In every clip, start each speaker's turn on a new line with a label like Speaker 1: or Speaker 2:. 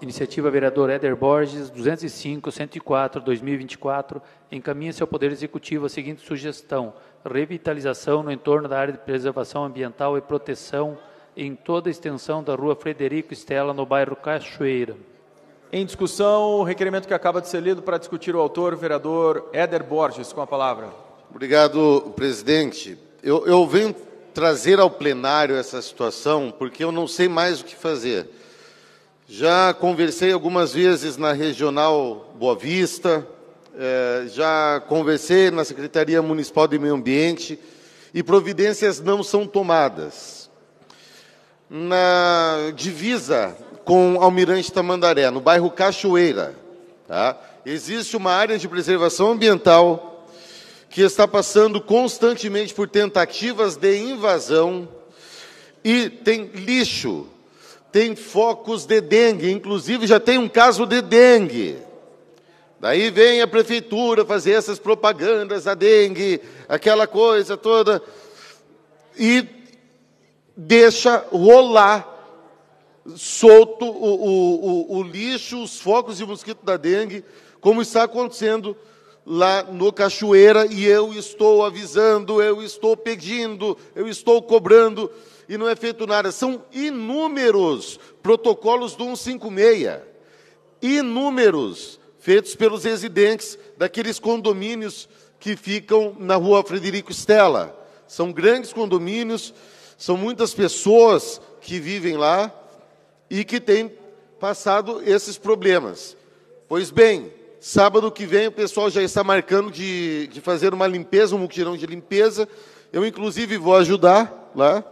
Speaker 1: Iniciativa vereador Éder Borges, 205, 104, 2024, encaminha-se ao Poder Executivo a seguinte sugestão: revitalização no entorno da área de preservação ambiental e proteção em toda a extensão da Rua Frederico Estela, no bairro Cachoeira. Em discussão, o requerimento que acaba de ser lido para discutir o autor, o vereador Éder Borges, com a palavra.
Speaker 2: Obrigado, presidente. eu, eu venho trazer ao plenário essa situação porque eu não sei mais o que fazer. Já conversei algumas vezes na Regional Boa Vista, eh, já conversei na Secretaria Municipal de Meio Ambiente e providências não são tomadas. Na divisa com Almirante Tamandaré, no bairro Cachoeira, tá? existe uma área de preservação ambiental que está passando constantemente por tentativas de invasão e tem lixo tem focos de dengue, inclusive já tem um caso de dengue. Daí vem a prefeitura fazer essas propagandas da dengue, aquela coisa toda, e deixa rolar solto o, o, o, o lixo, os focos de mosquito da dengue, como está acontecendo lá no Cachoeira, e eu estou avisando, eu estou pedindo, eu estou cobrando e não é feito nada. São inúmeros protocolos do 156, inúmeros, feitos pelos residentes daqueles condomínios que ficam na rua Frederico Stella. São grandes condomínios, são muitas pessoas que vivem lá e que têm passado esses problemas. Pois bem, sábado que vem o pessoal já está marcando de, de fazer uma limpeza, um mutirão de limpeza. Eu, inclusive, vou ajudar lá.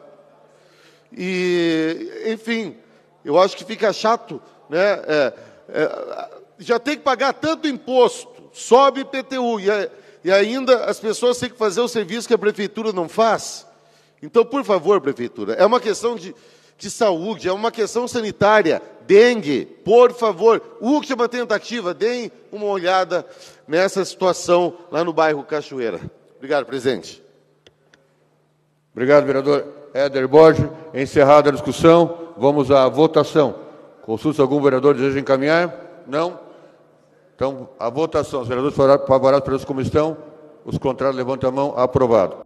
Speaker 2: E, enfim, eu acho que fica chato, né? É, é, já tem que pagar tanto imposto, sobe IPTU, e, é, e ainda as pessoas têm que fazer o serviço que a prefeitura não faz. Então, por favor, prefeitura, é uma questão de, de saúde, é uma questão sanitária. Dengue, por favor, última tentativa, deem uma olhada nessa situação lá
Speaker 3: no bairro Cachoeira. Obrigado, presidente. Obrigado, vereador. Éder Borges, encerrada a discussão, vamos à votação. Consulta algum vereador deseja encaminhar? Não? Então, a votação. Os vereadores favoráveis, para pelos como estão, os contrários levantam a mão, aprovado.